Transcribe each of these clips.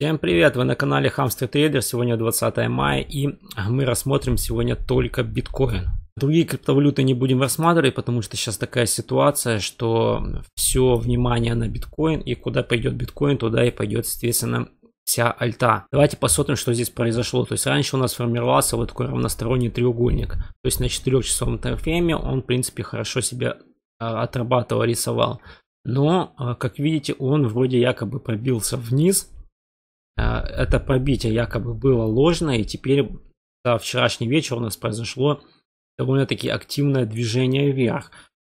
Всем привет, вы на канале Hamster Trader, сегодня 20 мая и мы рассмотрим сегодня только биткоин. Другие криптовалюты не будем рассматривать, потому что сейчас такая ситуация, что все внимание на биткоин и куда пойдет биткоин, туда и пойдет, соответственно, вся альта. Давайте посмотрим, что здесь произошло. То есть раньше у нас формировался вот такой равносторонний треугольник. То есть на 4-часовом таймфрейме он, в принципе, хорошо себя а, отрабатывал, рисовал. Но, а, как видите, он вроде якобы пробился вниз, а, это пробитие якобы было ложное, и теперь за вчерашний вечер у нас произошло довольно-таки активное движение вверх.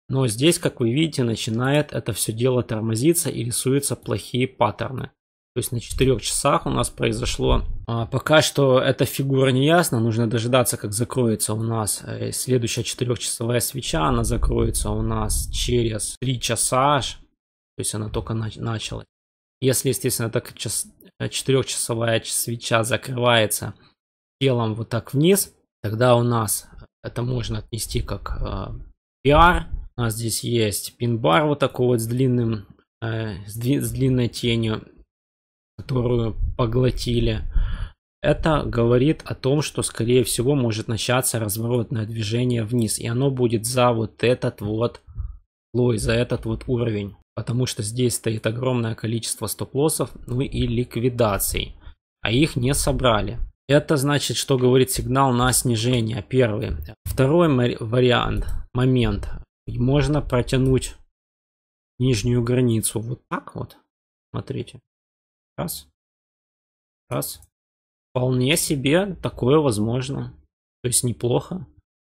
Но здесь, как вы видите, начинает это все дело тормозиться и рисуются плохие паттерны. То есть на 4 часах у нас произошло. А пока что эта фигура не ясна. Нужно дожидаться, как закроется у нас э, следующая 4-часовая свеча. Она закроется у нас через 3 часа аж. То есть она только началась. Если, естественно, так Э, четырехчасовая свеча закрывается телом вот так вниз, тогда у нас это можно отнести как э, У нас здесь есть пин-бар вот такой вот с длинным, э, с, дли с длинной тенью, которую поглотили. Это говорит о том, что, скорее всего, может начаться разворотное движение вниз. И оно будет за вот этот вот лой за этот вот уровень потому что здесь стоит огромное количество стоп-лоссов, ну и ликвидаций, а их не собрали. Это значит, что говорит сигнал на снижение, первый. Второй вариант, момент, можно протянуть нижнюю границу вот так вот, смотрите, раз, раз, вполне себе такое возможно, то есть неплохо.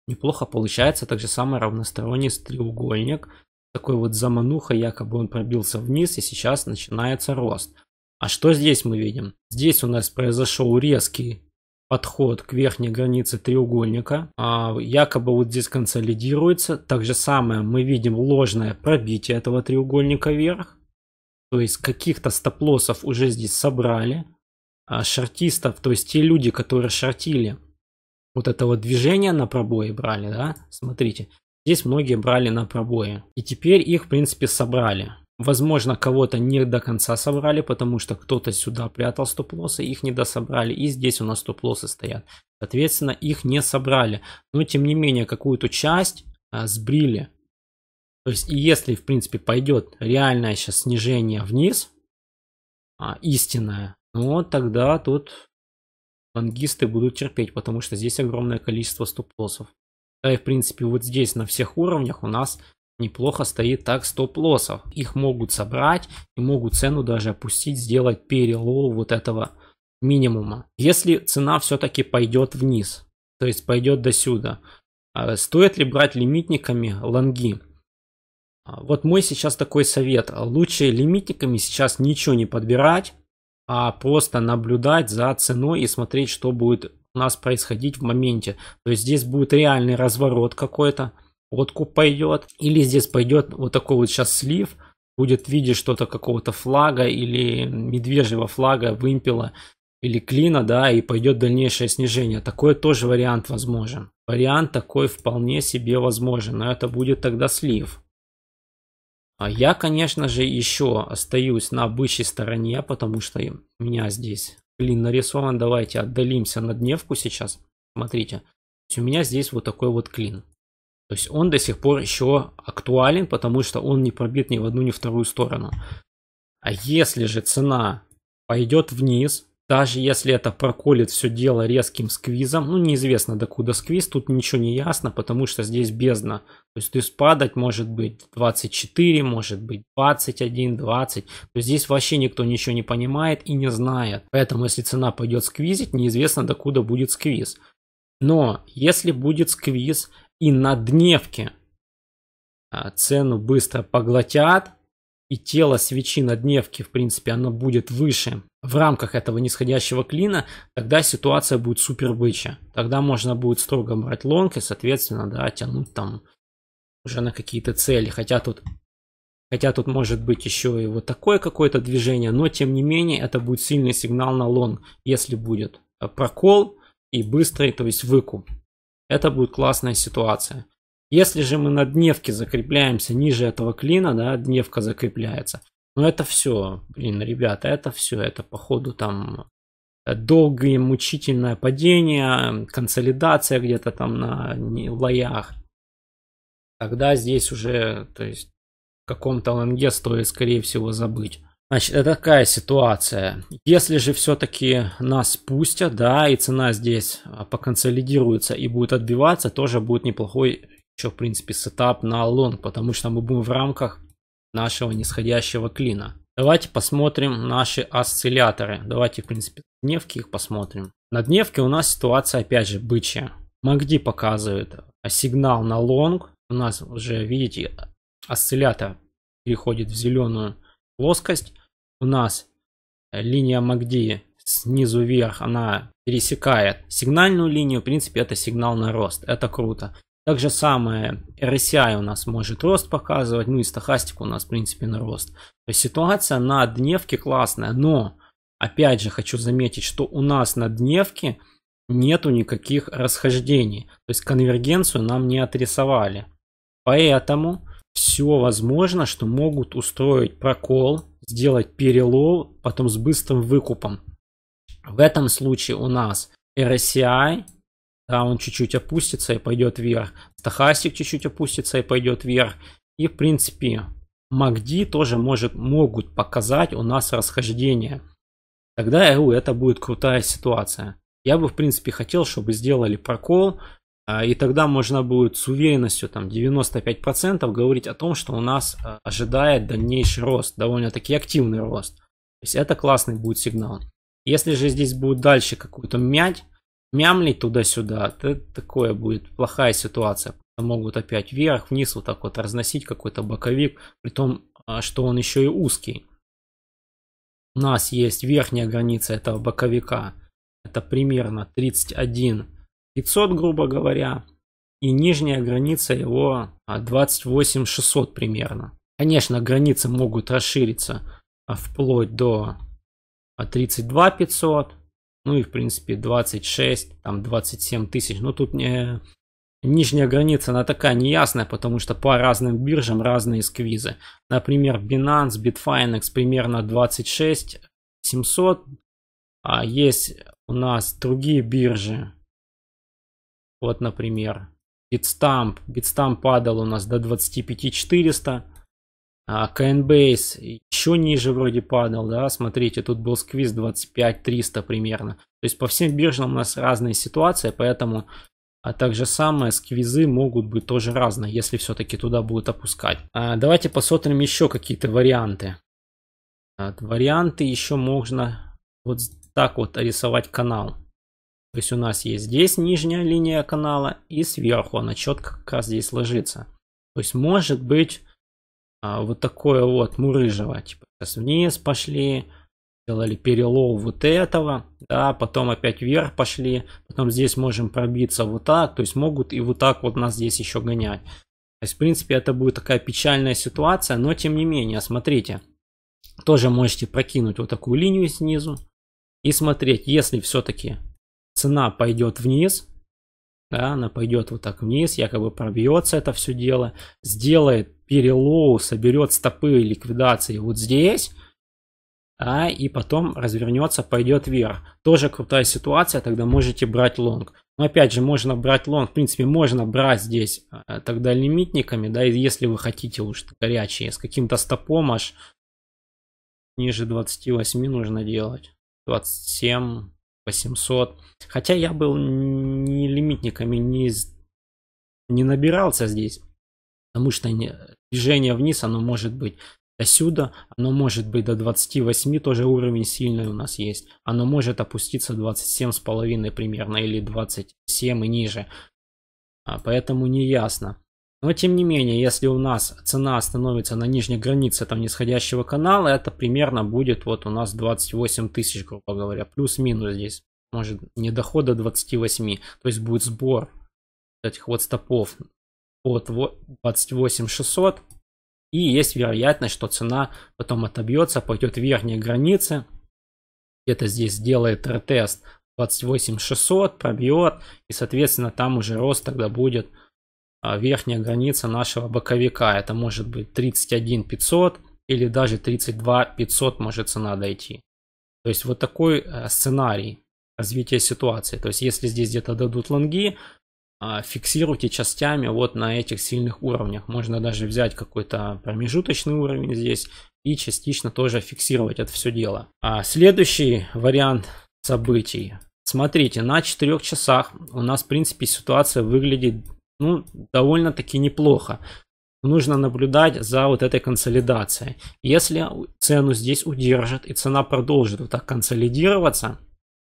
Неплохо получается так же самый равносторонний треугольник такой вот замануха, якобы он пробился вниз и сейчас начинается рост. А что здесь мы видим? Здесь у нас произошел резкий подход к верхней границе треугольника, а якобы вот здесь консолидируется. Так же самое мы видим ложное пробитие этого треугольника вверх, то есть каких-то стоп-лоссов уже здесь собрали, а шортистов, то есть те люди, которые шортили вот этого движения на пробое брали, да, смотрите, Здесь многие брали на пробои. И теперь их, в принципе, собрали. Возможно, кого-то не до конца собрали, потому что кто-то сюда прятал стоп-лоссы, их не дособрали. И здесь у нас стоп-лоссы стоят. Соответственно, их не собрали. Но, тем не менее, какую-то часть а, сбрили. То есть, если, в принципе, пойдет реальное сейчас снижение вниз, а, истинное, ну, тогда тут лонгисты будут терпеть, потому что здесь огромное количество стоп-лоссов. Да и в принципе вот здесь на всех уровнях у нас неплохо стоит так стоп-лоссов. Их могут собрать и могут цену даже опустить, сделать перелоу вот этого минимума. Если цена все-таки пойдет вниз, то есть пойдет до сюда, а стоит ли брать лимитниками лонги? А вот мой сейчас такой совет. Лучше лимитниками сейчас ничего не подбирать, а просто наблюдать за ценой и смотреть, что будет у нас происходить в моменте. То есть здесь будет реальный разворот какой-то, откуп пойдет, или здесь пойдет вот такой вот сейчас слив, будет в виде что-то какого-то флага или медвежьего флага, вымпела или клина, да, и пойдет дальнейшее снижение. Такой тоже вариант возможен. Вариант такой вполне себе возможен, но это будет тогда слив. А я, конечно же, еще остаюсь на бычьей стороне, потому что меня здесь блин, нарисован, давайте отдалимся на дневку сейчас. Смотрите, у меня здесь вот такой вот клин. То есть он до сих пор еще актуален, потому что он не пробит ни в одну, ни в вторую сторону. А если же цена пойдет вниз, даже если это проколет все дело резким сквизом, ну неизвестно докуда сквиз, тут ничего не ясно, потому что здесь бездна. То есть, то есть падать может быть 24, может быть 21, 20. То есть здесь вообще никто ничего не понимает и не знает. Поэтому если цена пойдет сквизить, неизвестно докуда будет сквиз. Но если будет сквиз и на дневке а, цену быстро поглотят, и тело свечи на дневке, в принципе, оно будет выше в рамках этого нисходящего клина, тогда ситуация будет супер бычья. Тогда можно будет строго брать лонг и, соответственно, да, тянуть там уже на какие-то цели. Хотя тут, хотя тут может быть еще и вот такое какое-то движение, но тем не менее это будет сильный сигнал на лонг, если будет прокол и быстрый, то есть выкуп. Это будет классная ситуация. Если же мы на дневке закрепляемся ниже этого клина, да, дневка закрепляется. Но ну, это все, блин, ребята, это все, это походу там э, долгое мучительное падение, консолидация где-то там на лоях. Тогда здесь уже, то есть, в каком-то лонге стоит, скорее всего, забыть. Значит, это такая ситуация. Если же все-таки нас спустят, да, и цена здесь а, поконсолидируется и будет отбиваться, тоже будет неплохой что в принципе, сетап на лонг, потому что мы будем в рамках нашего нисходящего клина. Давайте посмотрим наши осцилляторы. Давайте, в принципе, дневки их посмотрим. На дневке у нас ситуация, опять же, бычья. Магди показывает а, сигнал на лонг. У нас уже, видите, осциллятор переходит в зеленую плоскость. У нас э, линия Магди снизу вверх, она пересекает сигнальную линию. В принципе, это сигнал на рост. Это круто. Так же самое RSI у нас может рост показывать, ну и стохастику у нас в принципе на рост. То есть ситуация на дневке классная, но опять же хочу заметить, что у нас на дневке нету никаких расхождений. То есть конвергенцию нам не отрисовали. Поэтому все возможно, что могут устроить прокол, сделать перелов, потом с быстрым выкупом. В этом случае у нас RSI да, он чуть-чуть опустится и пойдет вверх. Стахастик чуть-чуть опустится и пойдет вверх. И, в принципе, MACD тоже может, могут показать у нас расхождение. Тогда РУ это будет крутая ситуация. Я бы, в принципе, хотел, чтобы сделали прокол, а, и тогда можно будет с уверенностью там 95% говорить о том, что у нас а, ожидает дальнейший рост, довольно-таки активный рост. То есть это классный будет сигнал. Если же здесь будет дальше какую-то мять, мямлить туда-сюда, это такое будет плохая ситуация. Могут опять вверх-вниз вот так вот разносить какой-то боковик, при том, а, что он еще и узкий. У нас есть верхняя граница этого боковика, это примерно 31 500, грубо говоря, и нижняя граница его 28 а, 600 примерно. Конечно, границы могут расшириться а, вплоть до 32 500, ну и в принципе 26, там 27 тысяч. Но ну, тут не, нижняя граница, она такая неясная, потому что по разным биржам разные сквизы. Например, Binance, Bitfinex примерно 26 700. А есть у нас другие биржи. Вот, например, Bitstamp. Bitstamp падал у нас до 25 400. А Coinbase еще ниже вроде падал, да, смотрите, тут был сквиз 25-300 примерно. То есть по всем биржам у нас разная ситуация, поэтому а также же самое, сквизы могут быть тоже разные, если все-таки туда будут опускать. А давайте посмотрим еще какие-то варианты. Вот, а, варианты еще можно вот так вот рисовать канал. То есть у нас есть здесь нижняя линия канала и сверху она четко как раз здесь ложится. То есть может быть а, вот такое вот мурыжево. Ну, типа сейчас вниз пошли, сделали перелов вот этого, да, потом опять вверх пошли, потом здесь можем пробиться вот так, то есть могут и вот так вот нас здесь еще гонять. То есть, в принципе, это будет такая печальная ситуация, но тем не менее, смотрите, тоже можете прокинуть вот такую линию снизу и смотреть, если все-таки цена пойдет вниз, да, она пойдет вот так вниз, якобы пробьется это все дело, сделает перелоу соберет стопы ликвидации вот здесь, а, и потом развернется, пойдет вверх. Тоже крутая ситуация, тогда можете брать лонг. Но опять же, можно брать лонг, в принципе, можно брать здесь а, тогда лимитниками, да, если вы хотите уж горячие, с каким-то стопом аж ниже 28 нужно делать. 27, 800. Хотя я был не лимитниками, не, не набирался здесь, потому что не, движение вниз, оно может быть до сюда, оно может быть до 28, тоже уровень сильный у нас есть. Оно может опуститься 27 с примерно, или 27 и ниже. А, поэтому не ясно. Но тем не менее, если у нас цена становится на нижней границе там нисходящего канала, это примерно будет вот у нас 28 тысяч, грубо говоря, плюс-минус здесь. Может не дохода 28, то есть будет сбор этих вот стопов от 28 600. И есть вероятность, что цена потом отобьется, пойдет верхние границы. Где-то здесь сделает ретест 28 600, пробьет. И, соответственно, там уже рост тогда будет а, верхняя граница нашего боковика. Это может быть 31 500 или даже 32 500 может цена дойти. То есть вот такой э, сценарий развития ситуации. То есть если здесь где-то дадут лонги, а, фиксируйте частями вот на этих сильных уровнях. Можно даже взять какой-то промежуточный уровень здесь и частично тоже фиксировать это все дело. А следующий вариант событий. Смотрите, на 4 часах у нас, в принципе, ситуация выглядит ну, довольно-таки неплохо. Нужно наблюдать за вот этой консолидацией. Если цену здесь удержат и цена продолжит вот так консолидироваться,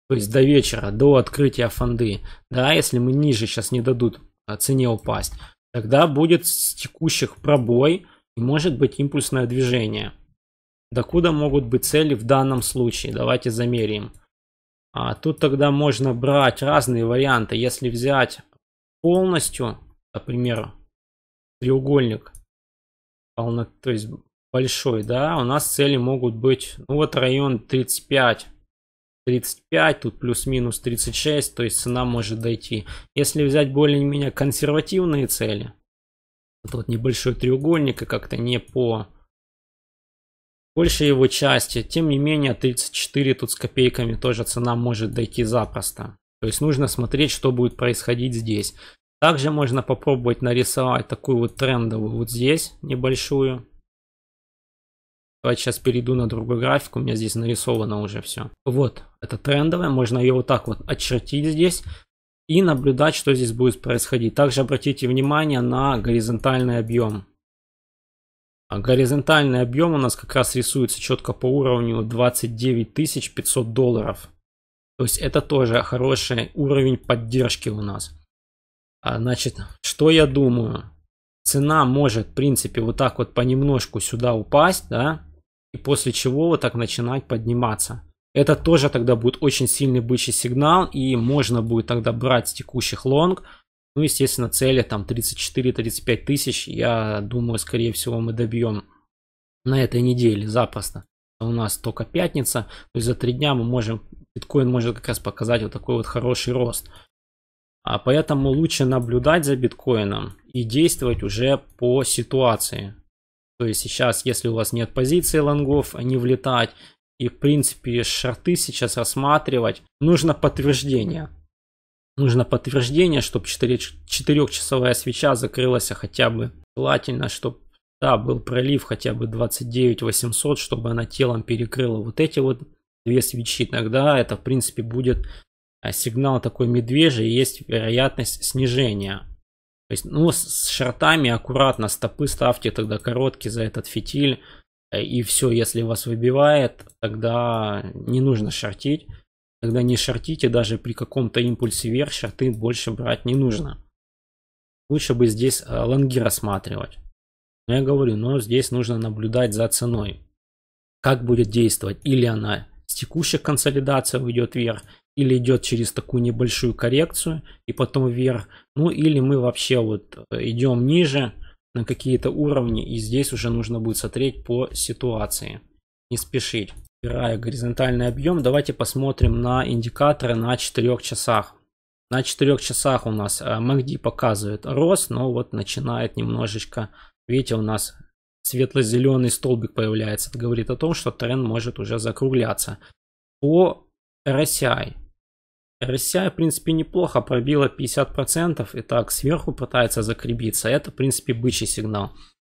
то есть до вечера, до открытия фонды. Да, если мы ниже сейчас не дадут а, цене упасть, тогда будет с текущих пробой и может быть импульсное движение. Докуда могут быть цели в данном случае? Давайте замерим. А тут тогда можно брать разные варианты. Если взять полностью, например, треугольник, то есть большой, да, у нас цели могут быть, ну вот район 35, 35, тут плюс-минус 36, то есть цена может дойти. Если взять более-менее консервативные цели, тот небольшой треугольник и как-то не по большей его части, тем не менее 34 тут с копейками тоже цена может дойти запросто. То есть нужно смотреть, что будет происходить здесь. Также можно попробовать нарисовать такую вот трендовую вот здесь небольшую Давайте сейчас перейду на другой график, у меня здесь нарисовано уже все. Вот, это трендовая, можно ее вот так вот очертить здесь и наблюдать, что здесь будет происходить. Также обратите внимание на горизонтальный объем. А горизонтальный объем у нас как раз рисуется четко по уровню 29 500 долларов. То есть это тоже хороший уровень поддержки у нас. А, значит, что я думаю? Цена может, в принципе, вот так вот понемножку сюда упасть, да? и после чего вот так начинать подниматься. Это тоже тогда будет очень сильный бычий сигнал, и можно будет тогда брать текущих лонг. Ну, естественно, цели там 34-35 тысяч, я думаю, скорее всего, мы добьем на этой неделе запросто. У нас только пятница, то есть за три дня мы можем, биткоин может как раз показать вот такой вот хороший рост. А поэтому лучше наблюдать за биткоином и действовать уже по ситуации. То есть сейчас, если у вас нет позиции лонгов, а не влетать. И, в принципе, шорты сейчас рассматривать. Нужно подтверждение. Нужно подтверждение, чтобы 4, часовая свеча закрылась а хотя бы. Желательно, чтобы да, был пролив хотя бы 29 800, чтобы она телом перекрыла вот эти вот две свечи. Тогда это, в принципе, будет а, сигнал такой медвежий, есть вероятность снижения. То есть, ну, с, с шортами аккуратно стопы ставьте тогда короткие за этот фитиль. Э, и все, если вас выбивает, тогда не нужно шортить. Тогда не шортите, даже при каком-то импульсе вверх шорты больше брать не нужно. Лучше бы здесь э, лонги рассматривать. Но я говорю, но здесь нужно наблюдать за ценой. Как будет действовать? Или она с текущих консолидаций уйдет вверх, или идет через такую небольшую коррекцию и потом вверх, ну или мы вообще вот э, идем ниже на какие-то уровни и здесь уже нужно будет смотреть по ситуации, не спешить. Выбирая горизонтальный объем, давайте посмотрим на индикаторы на 4 часах. На 4 часах у нас MACD э, показывает рост, но вот начинает немножечко, видите, у нас светло-зеленый столбик появляется. Это говорит о том, что тренд может уже закругляться. По RSI RSI, в принципе, неплохо, пробила 50%, и так сверху пытается закрепиться. Это, в принципе, бычий сигнал.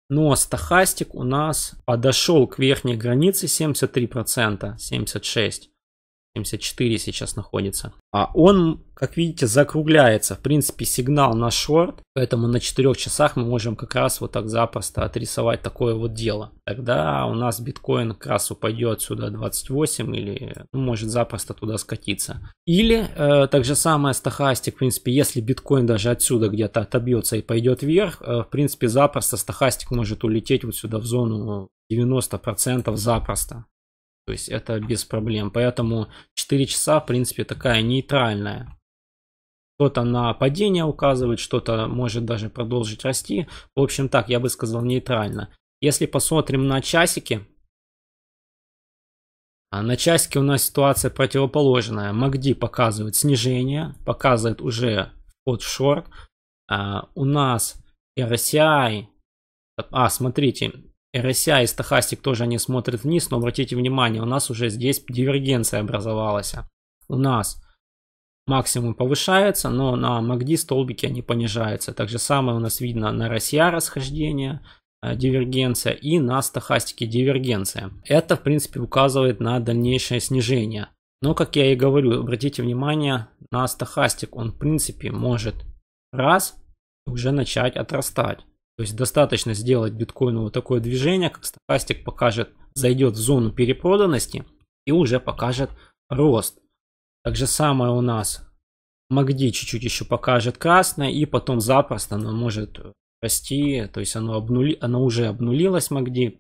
Но стахастик у нас подошел к верхней границе 73%, 76%. 74 сейчас находится. А он, как видите, закругляется. В принципе, сигнал на шорт, поэтому на 4 часах мы можем как раз вот так запросто отрисовать такое вот дело. Тогда у нас биткоин как раз упадет сюда 28 или ну, может запросто туда скатиться. Или э, так же самое стахастик, в принципе, если биткоин даже отсюда где-то отобьется и пойдет вверх, э, в принципе, запросто стахастик может улететь вот сюда в зону 90% запросто. То есть это без проблем. Поэтому 4 часа, в принципе, такая нейтральная. Что-то на падение указывает, что-то может даже продолжить расти. В общем, так, я бы сказал, нейтрально. Если посмотрим на часики, а, на часике у нас ситуация противоположная. MACD показывает снижение, показывает уже вход в шорт. А, у нас RSI, а смотрите, RSI а и стахастик тоже они смотрят вниз, но обратите внимание, у нас уже здесь дивергенция образовалась. У нас максимум повышается, но на MACD столбике они понижаются. Так же самое у нас видно на RSI расхождение, э, дивергенция и на стахастике дивергенция. Это, в принципе, указывает на дальнейшее снижение. Но, как я и говорю, обратите внимание на стахастик. Он, в принципе, может раз уже начать отрастать. То есть достаточно сделать биткоину вот такое движение, как стокастик покажет, зайдет в зону перепроданности и уже покажет рост. Так же самое у нас MACD чуть-чуть еще покажет красное и потом запросто оно может расти, то есть оно, обнули, оно уже обнулилось MACD.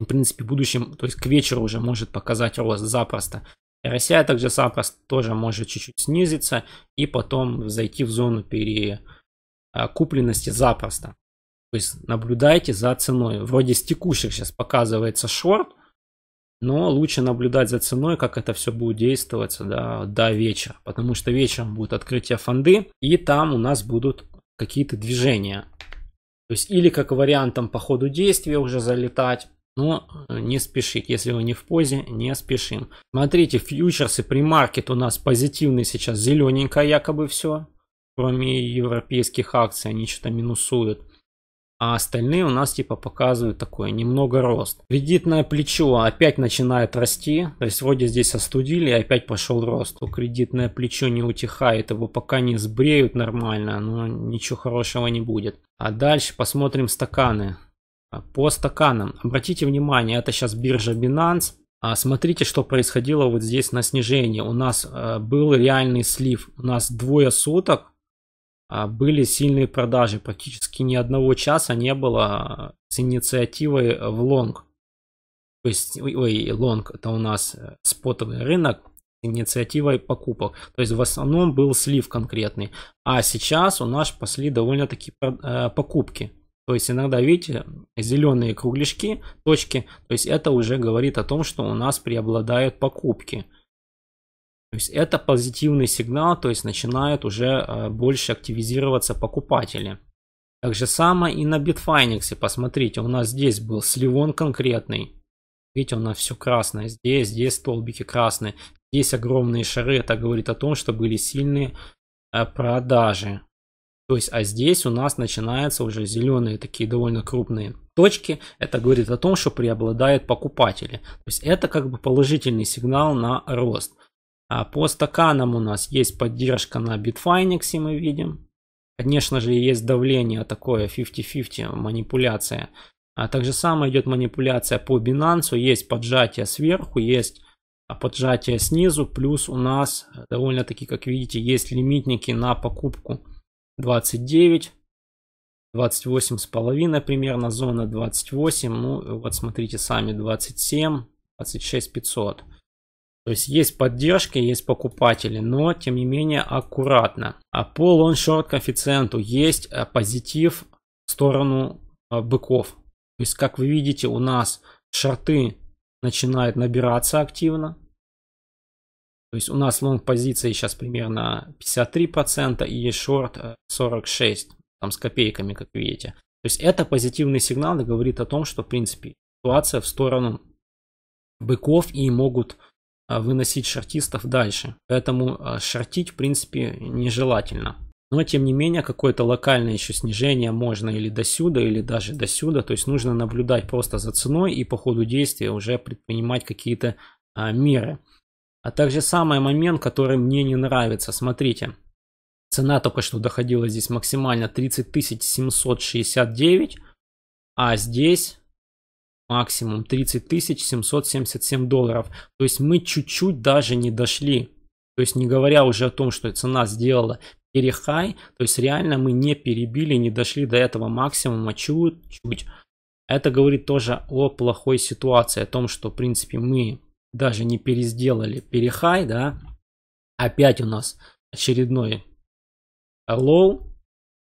В принципе, в будущем, то есть к вечеру уже может показать рост запросто. Россия также запросто тоже может чуть-чуть снизиться и потом зайти в зону перекупленности а, запросто. То есть наблюдайте за ценой. Вроде с текущих сейчас показывается шорт, но лучше наблюдать за ценой, как это все будет действовать да, до вечера. Потому что вечером будет открытие фонды, и там у нас будут какие-то движения. То есть или как вариантом по ходу действия уже залетать, но э, не спешить. Если вы не в позе, не спешим. Смотрите, фьючерсы, при маркет у нас позитивный сейчас, зелененькое якобы все. Кроме европейских акций, они что-то минусуют а остальные у нас типа показывают такой немного рост. Кредитное плечо опять начинает расти, то есть вроде здесь остудили, и опять пошел рост. У кредитное плечо не утихает, его пока не сбреют нормально, но ничего хорошего не будет. А дальше посмотрим стаканы. А, по стаканам, обратите внимание, это сейчас биржа Binance, а, Смотрите, что происходило вот здесь на снижении. У нас э, был реальный слив. У нас двое суток а, были сильные продажи. Практически ни одного часа не было а, с инициативой э, в лонг. То есть, ой, лонг это у нас э, спотовый рынок с инициативой покупок. То есть в основном был слив конкретный. А сейчас у нас пошли довольно-таки э, покупки. То есть иногда, видите, зеленые кругляшки, точки, то есть это уже говорит о том, что у нас преобладают покупки. То есть это позитивный сигнал, то есть начинают уже э, больше активизироваться покупатели. Так же самое и на Bitfinex. Посмотрите, у нас здесь был сливон конкретный. Видите, у нас все красное. Здесь, здесь столбики красные. Здесь огромные шары. Это говорит о том, что были сильные э, продажи. То есть, а здесь у нас начинаются уже зеленые такие довольно крупные точки. Это говорит о том, что преобладают покупатели. То есть, это как бы положительный сигнал на рост. А по стаканам у нас есть поддержка на Bitfinex, мы видим. Конечно же, есть давление такое 50-50, манипуляция. А также самое идет манипуляция по Binance, есть поджатие сверху, есть поджатие снизу, плюс у нас э, довольно-таки, как видите, есть лимитники на покупку 29, 28 с половиной примерно, зона 28, ну вот смотрите сами 27, 26 500. То есть есть поддержки, есть покупатели, но тем не менее аккуратно. А по лоншорт коэффициенту есть э, позитив в сторону э, быков. То есть, как вы видите, у нас шорты начинают набираться активно. То есть у нас лонг позиции сейчас примерно 53% и шорт 46, э, там с копейками, как видите. То есть это позитивный сигнал и говорит о том, что в принципе ситуация в сторону быков и могут а, выносить шортистов дальше. Поэтому а, шортить, в принципе, нежелательно. Но, тем не менее, какое-то локальное еще снижение можно или до сюда, или даже до сюда. То есть нужно наблюдать просто за ценой и по ходу действия уже предпринимать какие-то а, меры. А также самый момент, который мне не нравится. Смотрите, цена только что доходила здесь максимально 30 769, а здесь максимум 30 777 долларов. То есть мы чуть-чуть даже не дошли. То есть не говоря уже о том, что цена сделала перехай, то есть реально мы не перебили, не дошли до этого максимума чуть-чуть. Это говорит тоже о плохой ситуации, о том, что в принципе мы даже не пересделали перехай, да, опять у нас очередной лоу,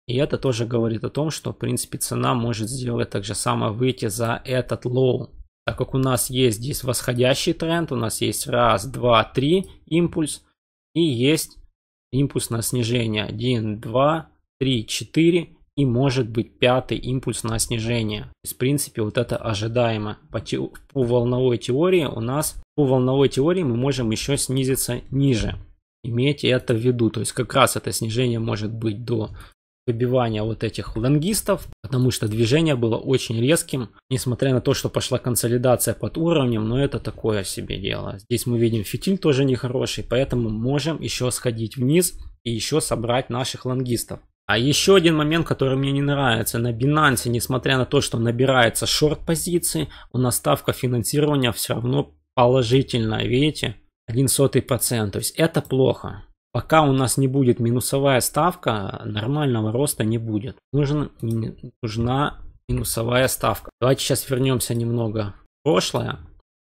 и это тоже говорит о том, что, в принципе, цена может сделать так же самое, выйти за этот лоу. Так как у нас есть здесь восходящий тренд, у нас есть раз, два, три импульс и есть импульс на снижение. один, два, три, четыре и может быть пятый импульс на снижение. То есть, в принципе, вот это ожидаемо. По, те... по волновой теории у нас, по волновой теории мы можем еще снизиться ниже. Имейте это в виду. То есть, как раз это снижение может быть до выбивания вот этих лонгистов, потому что движение было очень резким, несмотря на то, что пошла консолидация под уровнем, но это такое себе дело. Здесь мы видим фитиль тоже нехороший, поэтому можем еще сходить вниз и еще собрать наших лонгистов. А еще один момент, который мне не нравится. На Binance, несмотря на то, что набирается шорт позиции, у нас ставка финансирования все равно положительная, видите? 1 сотый процент, то есть это плохо пока у нас не будет минусовая ставка, нормального роста не будет. Нужен, нужна минусовая ставка. Давайте сейчас вернемся немного в прошлое.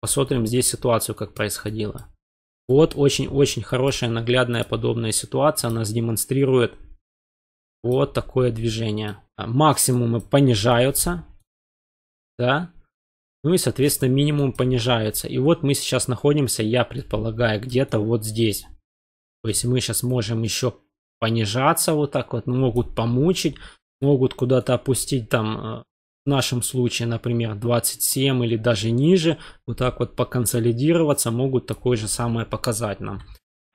Посмотрим здесь ситуацию, как происходило. Вот очень-очень хорошая, наглядная подобная ситуация. Она демонстрирует вот такое движение. А, максимумы понижаются. Да? Ну и, соответственно, минимум понижается. И вот мы сейчас находимся, я предполагаю, где-то вот здесь. То есть мы сейчас можем еще понижаться вот так вот, могут помучить, могут куда-то опустить там э, в нашем случае, например, 27 или даже ниже, вот так вот поконсолидироваться, могут такое же самое показать нам.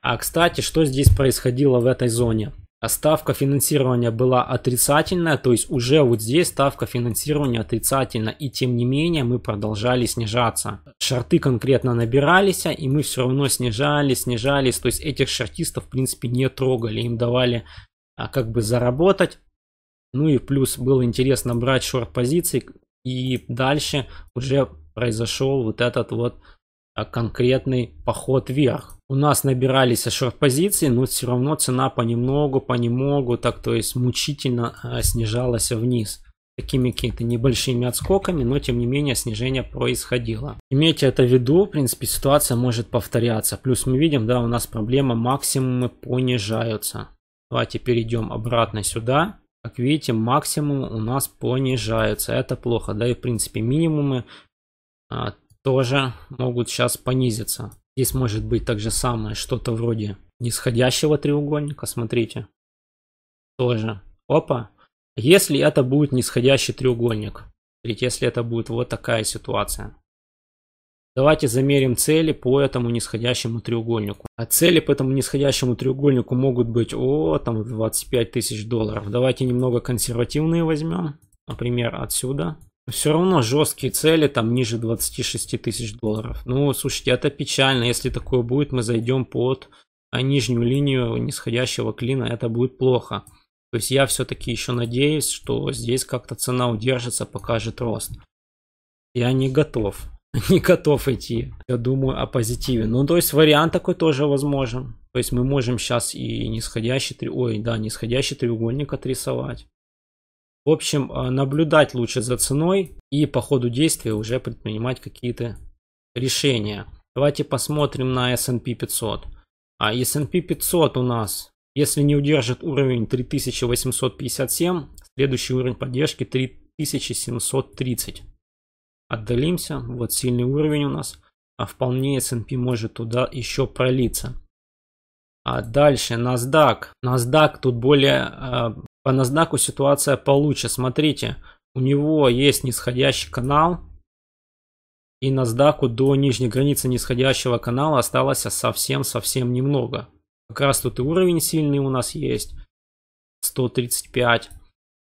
А кстати, что здесь происходило в этой зоне? Ставка финансирования была отрицательная, то есть уже вот здесь ставка финансирования отрицательна, и тем не менее мы продолжали снижаться. Шорты конкретно набирались, и мы все равно снижали, снижались. То есть этих шортистов, в принципе, не трогали, им давали а, как бы заработать. Ну и плюс было интересно брать шорт позиции, и дальше уже произошел вот этот вот а, конкретный поход вверх. У нас набирались шорт позиции, но все равно цена понемногу, понемногу, так то есть мучительно а, снижалась вниз такими какими-то небольшими отскоками, но тем не менее снижение происходило. Имейте это в виду, в принципе, ситуация может повторяться. Плюс мы видим, да, у нас проблема максимумы понижаются. Давайте перейдем обратно сюда. Как видите, максимум у нас понижается. Это плохо, да и в принципе минимумы а, тоже могут сейчас понизиться. Здесь может быть так же самое, что-то вроде нисходящего треугольника, смотрите. Тоже. Опа, если это будет нисходящий треугольник, ведь если это будет вот такая ситуация. Давайте замерим цели по этому нисходящему треугольнику. А цели по этому нисходящему треугольнику могут быть, о, там 25 тысяч долларов. Давайте немного консервативные возьмем, например, отсюда. Все равно жесткие цели там ниже 26 тысяч долларов. Ну, слушайте, это печально. Если такое будет, мы зайдем под а, нижнюю линию нисходящего клина. Это будет плохо. То есть я все-таки еще надеюсь, что здесь как-то цена удержится, покажет рост. Я не готов. Не готов идти. Я думаю о позитиве. Ну, то есть вариант такой тоже возможен. То есть мы можем сейчас и нисходящий, ой, да, нисходящий треугольник отрисовать. В общем, а, наблюдать лучше за ценой и по ходу действия уже предпринимать какие-то решения. Давайте посмотрим на S&P 500. А S&P 500 у нас если не удержит уровень 3857, следующий уровень поддержки 3730. Отдалимся, вот сильный уровень у нас, а вполне S&P может туда еще пролиться. А дальше NASDAQ. NASDAQ тут более... А, по NASDAQ ситуация получше. Смотрите, у него есть нисходящий канал, и NASDAQ до нижней границы нисходящего канала осталось совсем-совсем немного. Как раз тут и уровень сильный у нас есть. 135.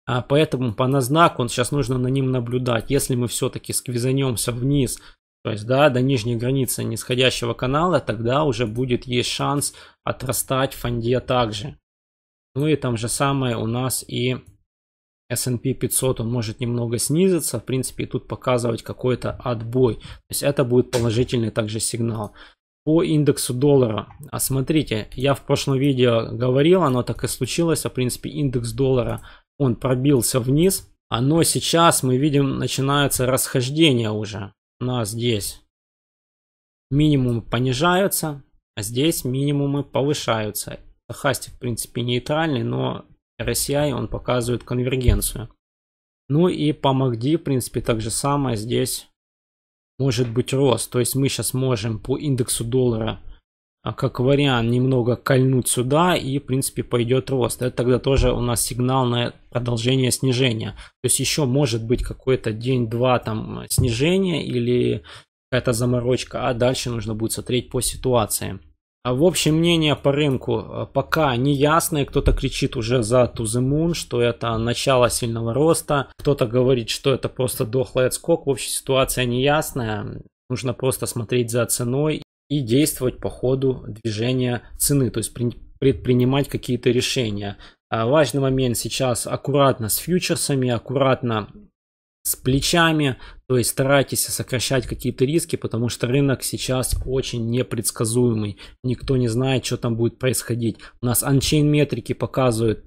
А поэтому по назнаку он сейчас нужно на ним наблюдать. Если мы все-таки сквизанемся вниз, то есть да, до нижней границы нисходящего канала, тогда уже будет есть шанс отрастать в фонде также. Ну и там же самое у нас и S&P 500, он может немного снизиться, в принципе, и тут показывать какой-то отбой. То есть это будет положительный также сигнал по индексу доллара. А смотрите, я в прошлом видео говорил, оно так и случилось. А в принципе, индекс доллара, он пробился вниз. Но сейчас мы видим, начинается расхождение уже. У нас здесь минимумы понижаются, а здесь минимумы повышаются. Хастик, в принципе, нейтральный, но RSI, он показывает конвергенцию. Ну и по MACD, в принципе, так же самое. Здесь может быть рост. То есть мы сейчас можем по индексу доллара а, как вариант немного кольнуть сюда и в принципе пойдет рост. Это тогда тоже у нас сигнал на продолжение снижения. То есть еще может быть какой-то день-два там э, снижение или какая-то заморочка, а дальше нужно будет смотреть по ситуации. А в общем, мнение по рынку э, пока не ясное. Кто-то кричит уже за To The Moon, что это начало сильного роста. Кто-то говорит, что это просто дохлый отскок. В общем, ситуация не ясная. Нужно просто смотреть за ценой и действовать по ходу движения цены, то есть предпринимать какие-то решения. А важный момент сейчас аккуратно с фьючерсами, аккуратно с плечами, то есть старайтесь сокращать какие-то риски, потому что рынок сейчас очень непредсказуемый. Никто не знает, что там будет происходить. У нас анчейн метрики показывают,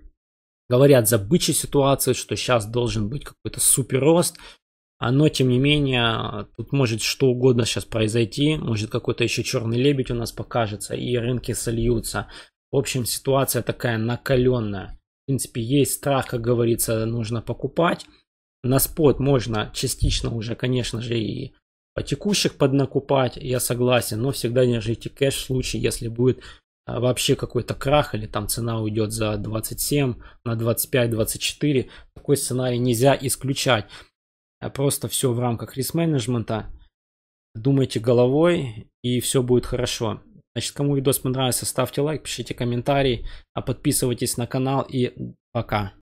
говорят за бычью ситуацию, что сейчас должен быть какой-то супер рост. А, но, тем не менее, тут может что угодно сейчас произойти. Может какой-то еще черный лебедь у нас покажется и рынки сольются. В общем, ситуация такая накаленная. В принципе, есть страх, как говорится, нужно покупать. На спот можно частично уже, конечно же, и по текущих поднакупать, я согласен, но всегда держите кэш в случае, если будет а, вообще какой-то крах или там цена уйдет за 27 на 25 24 такой сценарий нельзя исключать а просто все в рамках риск менеджмента думайте головой и все будет хорошо значит кому видос понравился ставьте лайк пишите комментарий а подписывайтесь на канал и пока